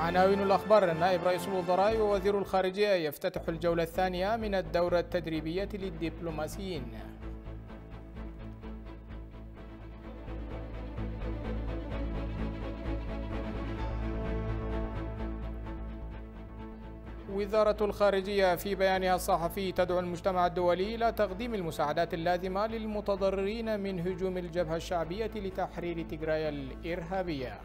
عناوين الأخبار النائب رئيس الوزراء ووزير الخارجية يفتتح الجولة الثانية من الدورة التدريبية للدبلوماسيين وزارة الخارجية في بيانها الصحفي تدعو المجتمع الدولي إلى تقديم المساعدات اللازمة للمتضررين من هجوم الجبهة الشعبية لتحرير تجراي الإرهابية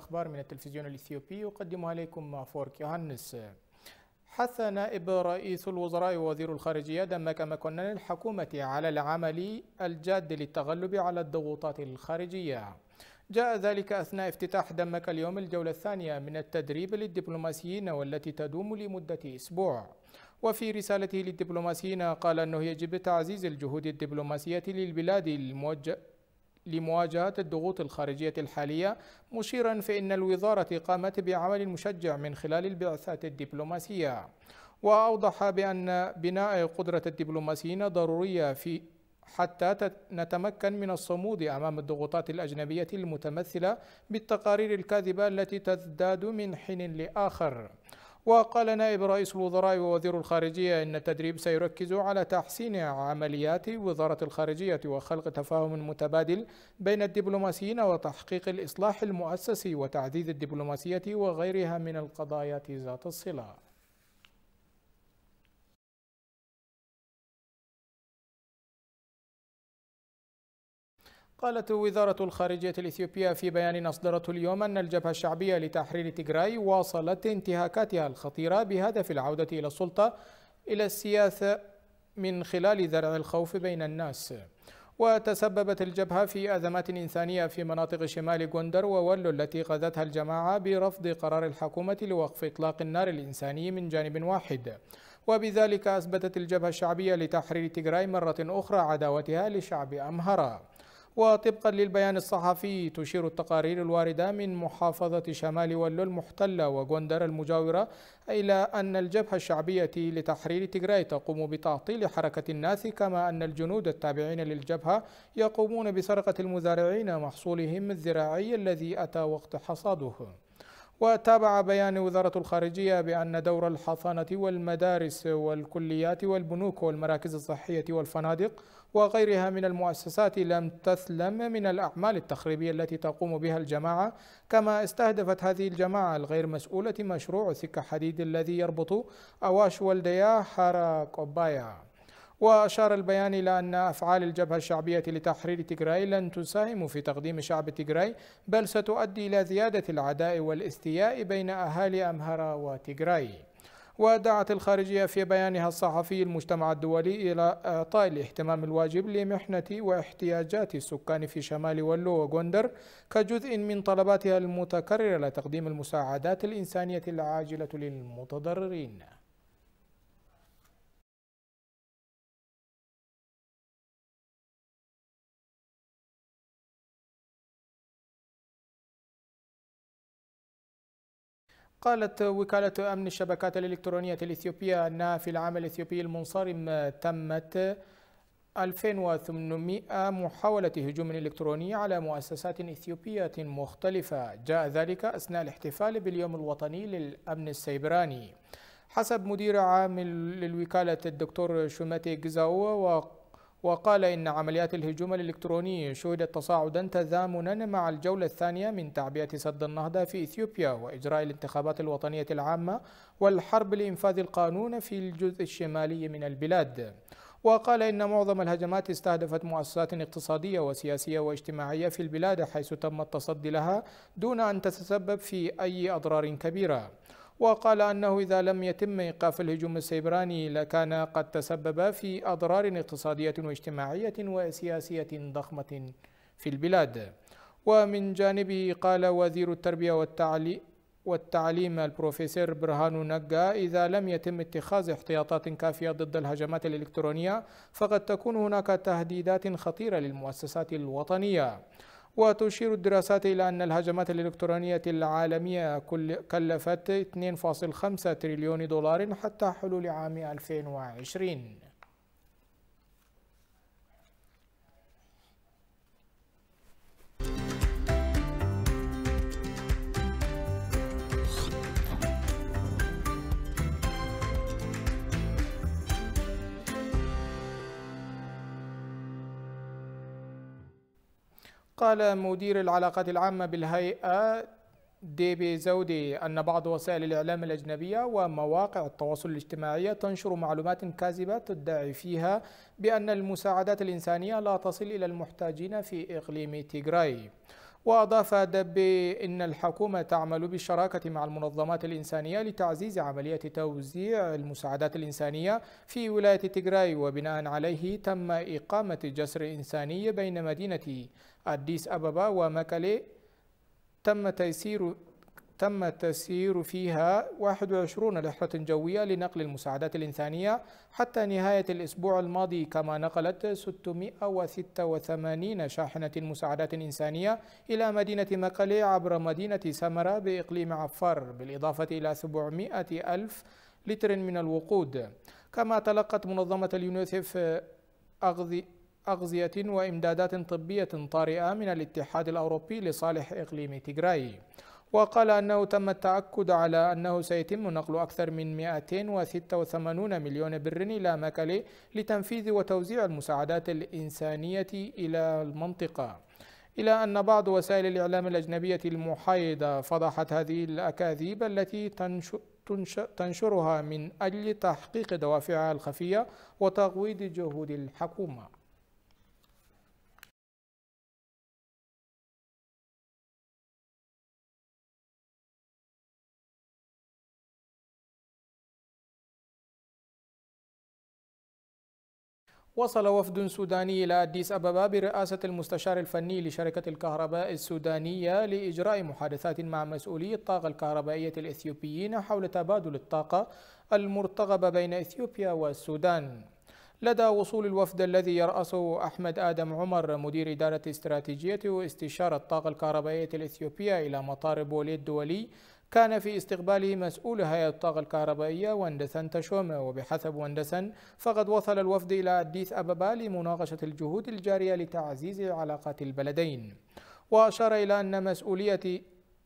الأخبار من التلفزيون الإثيوبي يقدمها لكم فورك يوهانس حث نائب رئيس الوزراء ووزير الخارجية دمك مكونن الحكومة على العمل الجاد للتغلب على الضغوطات الخارجية جاء ذلك أثناء افتتاح دمك اليوم الجولة الثانية من التدريب للدبلوماسيين والتي تدوم لمدة أسبوع وفي رسالته للدبلوماسيين قال أنه يجب تعزيز الجهود الدبلوماسية للبلاد الموجه لمواجهة الضغوط الخارجية الحالية مشيرا في أن الوزارة قامت بعمل مشجع من خلال البعثات الدبلوماسية وأوضح بأن بناء قدرة الدبلوماسيين ضرورية في حتى نتمكن من الصمود أمام الضغوطات الأجنبية المتمثلة بالتقارير الكاذبة التي تزداد من حين لآخر وقال نائب رئيس الوزراء ووزير الخارجية إن التدريب سيركز على تحسين عمليات وزارة الخارجية وخلق تفاهم متبادل بين الدبلوماسيين وتحقيق الإصلاح المؤسسي وتعزيز الدبلوماسية وغيرها من القضايا ذات الصلة قالت وزارة الخارجية الإثيوبية في بيان أصدرته اليوم أن الجبهة الشعبية لتحرير تيغراي واصلت انتهاكاتها الخطيرة بهدف العودة إلى السلطة إلى السياسة من خلال زرع الخوف بين الناس وتسببت الجبهة في أزمات إنسانية في مناطق شمال غوندر وولو التي غزتها الجماعة برفض قرار الحكومة لوقف إطلاق النار الإنساني من جانب واحد وبذلك أثبتت الجبهة الشعبية لتحرير تيغراي مرة أخرى عداوتها لشعب أمهرة وطبقا للبيان الصحفي تشير التقارير الواردة من محافظة شمال ولو المحتلة وغوندر المجاورة إلى أن الجبهة الشعبية لتحرير تيغراي تقوم بتعطيل حركة الناس كما أن الجنود التابعين للجبهة يقومون بسرقة المزارعين محصولهم الزراعي الذي أتى وقت حصاده وتابع بيان وزارة الخارجية بأن دور الحصانة والمدارس والكليات والبنوك والمراكز الصحية والفنادق وغيرها من المؤسسات لم تسلم من الأعمال التخريبية التي تقوم بها الجماعة كما استهدفت هذه الجماعة الغير مسؤولة مشروع سكة حديد الذي يربط أواش والديا حارة كوبايا وأشار البيان إلى أن أفعال الجبهة الشعبية لتحرير تيغراي لن تساهم في تقديم شعب تيغراي بل ستؤدي إلى زيادة العداء والاستياء بين أهالي أمهرة وتيغراي ودعت الخارجية في بيانها الصحفي المجتمع الدولي إلى إعطاء الاهتمام الواجب لمحنة واحتياجات السكان في شمال ولو وغندر كجزء من طلباتها المتكررة لتقديم المساعدات الإنسانية العاجلة للمتضررين قالت وكالة أمن الشبكات الإلكترونية الإثيوبية أن في العام الإثيوبي المنصرم تمت 2800 محاولة هجوم إلكتروني على مؤسسات إثيوبية مختلفة جاء ذلك أثناء الاحتفال باليوم الوطني للأمن السيبراني حسب مدير عام للوكالة الدكتور شوماتي جزاو وقال إن عمليات الهجوم الإلكتروني شهدت تصاعدا تزامنا مع الجولة الثانية من تعبئة سد النهضة في إثيوبيا وإجراء الانتخابات الوطنية العامة والحرب لإنفاذ القانون في الجزء الشمالي من البلاد وقال إن معظم الهجمات استهدفت مؤسسات اقتصادية وسياسية واجتماعية في البلاد حيث تم التصدي لها دون أن تتسبب في أي أضرار كبيرة وقال أنه إذا لم يتم إيقاف الهجوم السيبراني لكان قد تسبب في أضرار اقتصادية واجتماعية وسياسية ضخمة في البلاد ومن جانبه قال وزير التربية والتعليم والتعليم البروفيسور برهان نجا إذا لم يتم اتخاذ احتياطات كافية ضد الهجمات الإلكترونية فقد تكون هناك تهديدات خطيرة للمؤسسات الوطنية وتشير الدراسات إلى أن الهجمات الإلكترونية العالمية كلفت 2.5 تريليون دولار حتى حلول عام 2020 قال مدير العلاقات العامة بالهيئة ديبي زودي أن بعض وسائل الإعلام الأجنبية ومواقع التواصل الاجتماعي تنشر معلومات كاذبة تدعي فيها بأن المساعدات الإنسانية لا تصل إلى المحتاجين في إقليم تيغراي وأضاف دبي إن الحكومة تعمل بالشراكة مع المنظمات الإنسانية لتعزيز عملية توزيع المساعدات الإنسانية في ولاية تيغراي وبناء عليه تم إقامة جسر إنساني بين مدينة أديس أبابا ومكالي تم تيسير تم التسيير فيها 21 رحلة جوية لنقل المساعدات الإنسانية حتى نهاية الأسبوع الماضي كما نقلت 686 شاحنة مساعدات إنسانية إلى مدينة مقلي عبر مدينة سمرة بإقليم عفار بالإضافة إلى 700 ألف لتر من الوقود كما تلقت منظمة اليونيسف أغذي أغذية وإمدادات طبية طارئة من الاتحاد الأوروبي لصالح إقليم تيغراي وقال أنه تم التأكد على أنه سيتم نقل أكثر من 286 مليون بر إلى مكالي لتنفيذ وتوزيع المساعدات الإنسانية إلى المنطقة إلى أن بعض وسائل الإعلام الأجنبية المحايدة فضحت هذه الأكاذيب التي تنشرها من أجل تحقيق دوافعها الخفية وتغويض جهود الحكومة وصل وفد سوداني إلى أديس أبابا برئاسة المستشار الفني لشركة الكهرباء السودانية لإجراء محادثات مع مسؤولي الطاقة الكهربائية الإثيوبيين حول تبادل الطاقة المرتغبة بين إثيوبيا والسودان لدى وصول الوفد الذي يرأسه أحمد آدم عمر مدير إدارة استراتيجية واستشارة الطاقة الكهربائية الإثيوبية إلى مطار بولي الدولي كان في استقباله مسؤول هيئة الطاقة الكهربائية وندسن تشوم وبحسب وندسن فقد وصل الوفد إلى أديس أبابا لمناقشة الجهود الجارية لتعزيز علاقات البلدين وأشار إلى أن مسؤولية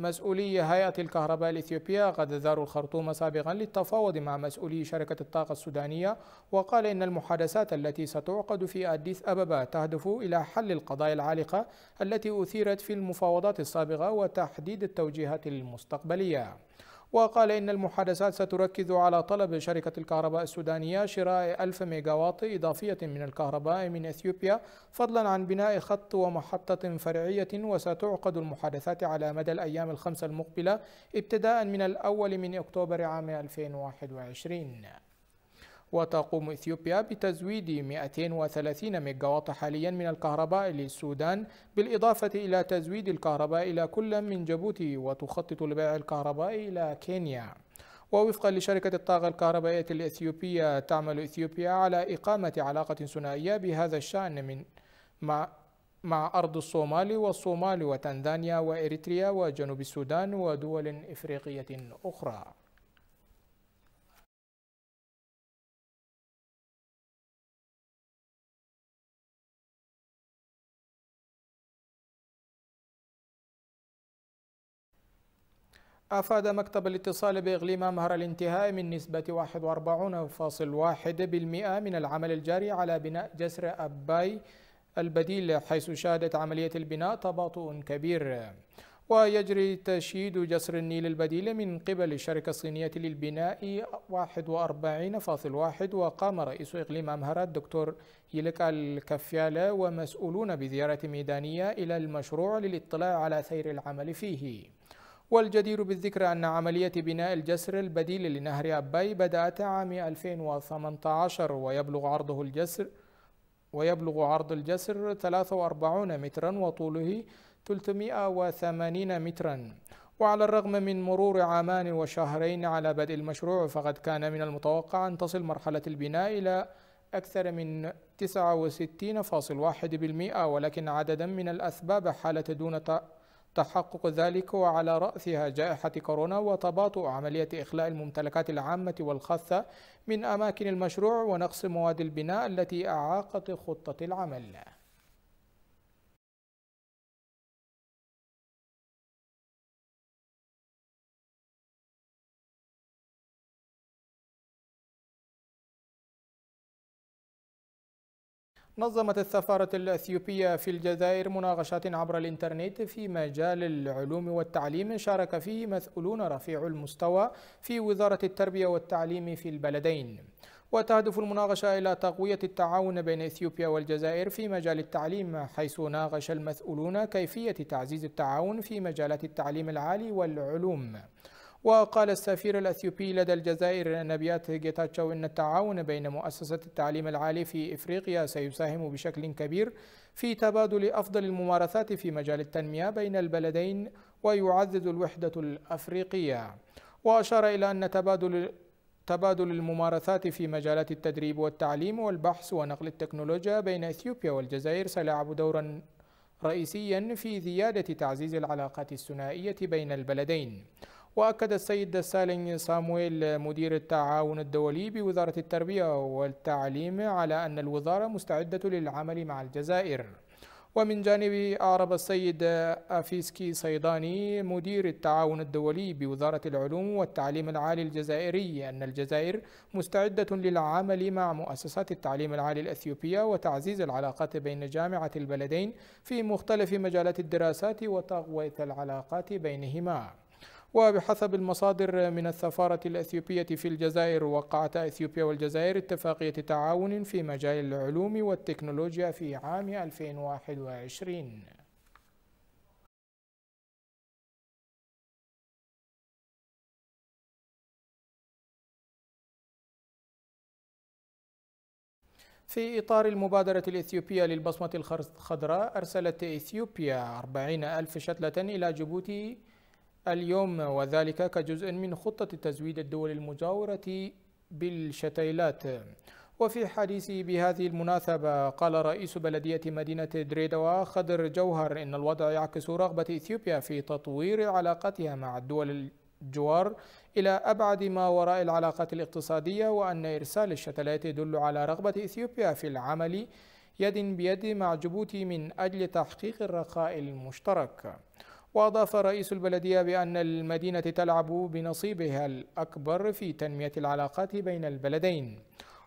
مسؤولي هيئة الكهرباء الإثيوبية قد زاروا الخرطوم سابقا للتفاوض مع مسؤولي شركة الطاقة السودانية وقال إن المحادثات التي ستعقد في أديس أبابا تهدف إلى حل القضايا العالقة التي أثيرت في المفاوضات السابقة وتحديد التوجيهات المستقبلية وقال إن المحادثات ستركز على طلب شركة الكهرباء السودانية شراء 1000 ميجاوات إضافية من الكهرباء من إثيوبيا فضلا عن بناء خط ومحطة فرعية وستعقد المحادثات على مدى الأيام الخمسة المقبلة ابتداء من الأول من أكتوبر عام 2021 وتقوم إثيوبيا بتزويد 230 ميجاواط حاليا من الكهرباء للسودان بالإضافة إلى تزويد الكهرباء إلى كل من جيبوتي وتخطط لبيع الكهرباء إلى كينيا ووفقا لشركة الطاقة الكهربائية الإثيوبية تعمل إثيوبيا على إقامة علاقة ثنائية بهذا الشأن من مع مع أرض الصومال والصومال وتنزانيا وإريتريا وجنوب السودان ودول إفريقية أخرى أفاد مكتب الاتصال بإغليم مهر الانتهاء من نسبة 41.1% من العمل الجاري على بناء جسر أباي البديل حيث شهدت عملية البناء تباطؤ كبير ويجري تشييد جسر النيل البديل من قبل الشركة الصينية للبناء 41.1 وقام رئيس إقليم أمهرة الدكتور يلك الكفيالة ومسؤولون بزيارة ميدانية إلى المشروع للاطلاع على سير العمل فيه والجدير بالذكر أن عملية بناء الجسر البديل لنهر أبي بدأت عام 2018 ويبلغ عرضه الجسر ويبلغ عرض الجسر 43 مترا وطوله 380 مترا وعلى الرغم من مرور عامان وشهرين على بدء المشروع فقد كان من المتوقع أن تصل مرحلة البناء إلى أكثر من 69.1% ولكن عددا من الأسباب حالت دون تحقق ذلك وعلى رأسها جائحة كورونا وتباطؤ عملية إخلاء الممتلكات العامة والخاصة من أماكن المشروع ونقص مواد البناء التي أعاقت خطة العمل نظمت السفارة الأثيوبية في الجزائر مناقشات عبر الإنترنت في مجال العلوم والتعليم شارك فيه مسؤولون رفيع المستوى في وزارة التربية والتعليم في البلدين وتهدف المناقشة إلى تقوية التعاون بين إثيوبيا والجزائر في مجال التعليم حيث ناقش المسؤولون كيفية تعزيز التعاون في مجالات التعليم العالي والعلوم وقال السفير الأثيوبي لدى الجزائر نبيات جيتاتشو أن التعاون بين مؤسسة التعليم العالي في إفريقيا سيساهم بشكل كبير في تبادل أفضل الممارسات في مجال التنمية بين البلدين ويعزز الوحدة الأفريقية وأشار إلى أن تبادل تبادل الممارسات في مجالات التدريب والتعليم والبحث ونقل التكنولوجيا بين اثيوبيا والجزائر سيلعب دورا رئيسيا في زياده تعزيز العلاقات الثنائيه بين البلدين وأكد السيد سالم صامويل مدير التعاون الدولي بوزارة التربية والتعليم على أن الوزارة مستعدة للعمل مع الجزائر ومن جانب أعرب السيد أفيسكي صيداني مدير التعاون الدولي بوزارة العلوم والتعليم العالي الجزائري أن الجزائر مستعدة للعمل مع مؤسسات التعليم العالي الأثيوبية وتعزيز العلاقات بين جامعة البلدين في مختلف مجالات الدراسات وتقوية العلاقات بينهما وبحسب المصادر من السفارة الأثيوبية في الجزائر وقعت أثيوبيا والجزائر اتفاقية تعاون في مجال العلوم والتكنولوجيا في عام 2021 في إطار المبادرة الإثيوبية للبصمة الخضراء أرسلت إثيوبيا 40 ألف شتلة إلى جيبوتي اليوم وذلك كجزء من خطة تزويد الدول المجاورة بالشتيلات وفي حديثه بهذه المناسبة قال رئيس بلدية مدينة دريدوا خضر جوهر إن الوضع يعكس رغبة إثيوبيا في تطوير علاقتها مع الدول الجوار إلى أبعد ما وراء العلاقات الاقتصادية وأن إرسال الشتلات يدل على رغبة إثيوبيا في العمل يد بيد مع جيبوتي من أجل تحقيق الرخاء المشترك وأضاف رئيس البلدية بأن المدينة تلعب بنصيبها الأكبر في تنمية العلاقات بين البلدين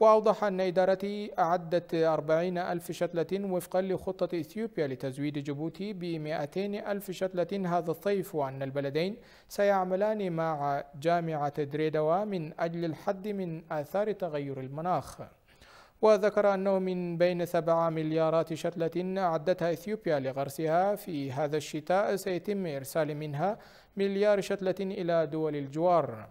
وأوضح أن إدارتي أعدت 40 ألف شتلة وفقا لخطة إثيوبيا لتزويد جيبوتي ب 200 ألف شتلة هذا الصيف وأن البلدين سيعملان مع جامعة دريدوا من أجل الحد من آثار تغير المناخ وذكر أنه من بين سبعة مليارات شتلة أعدتها إثيوبيا لغرسها في هذا الشتاء سيتم إرسال منها مليار شتلة إلى دول الجوار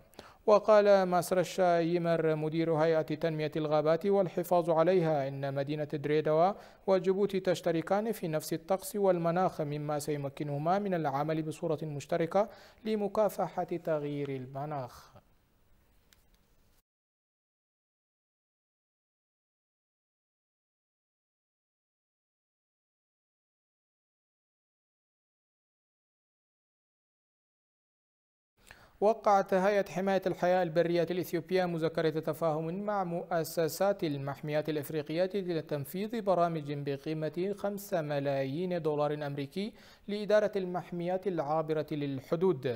وقال ماسر الشايمر مدير هيئة تنمية الغابات والحفاظ عليها إن مدينة دريدوا وجيبوتي تشتركان في نفس الطقس والمناخ مما سيمكنهما من العمل بصورة مشتركة لمكافحة تغيير المناخ وقعت هيئة حماية الحياة البرية الإثيوبية مذكرة تفاهم مع مؤسسات المحميات الإفريقية لتنفيذ برامج بقيمة 5 ملايين دولار أمريكي لإدارة المحميات العابرة للحدود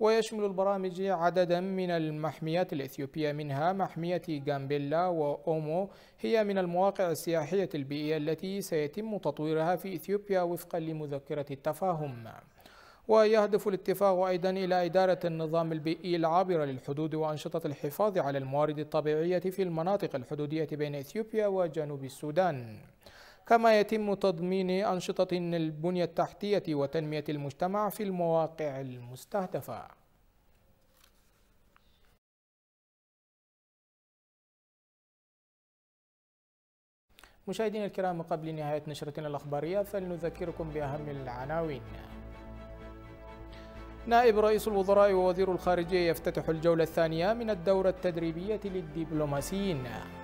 ويشمل البرامج عددا من المحميات الإثيوبية منها محمية جامبيلا وأومو هي من المواقع السياحية البيئية التي سيتم تطويرها في إثيوبيا وفقا لمذكرة التفاهم ويهدف الاتفاق أيضا إلى إدارة النظام البيئي العابر للحدود وأنشطة الحفاظ على الموارد الطبيعية في المناطق الحدودية بين إثيوبيا وجنوب السودان كما يتم تضمين أنشطة البنية التحتية وتنمية المجتمع في المواقع المستهدفة مشاهدينا الكرام قبل نهاية نشرتنا الأخبارية فلنذكركم بأهم العناوين نائب رئيس الوزراء ووزير الخارجية يفتتح الجولة الثانية من الدورة التدريبية للدبلوماسيين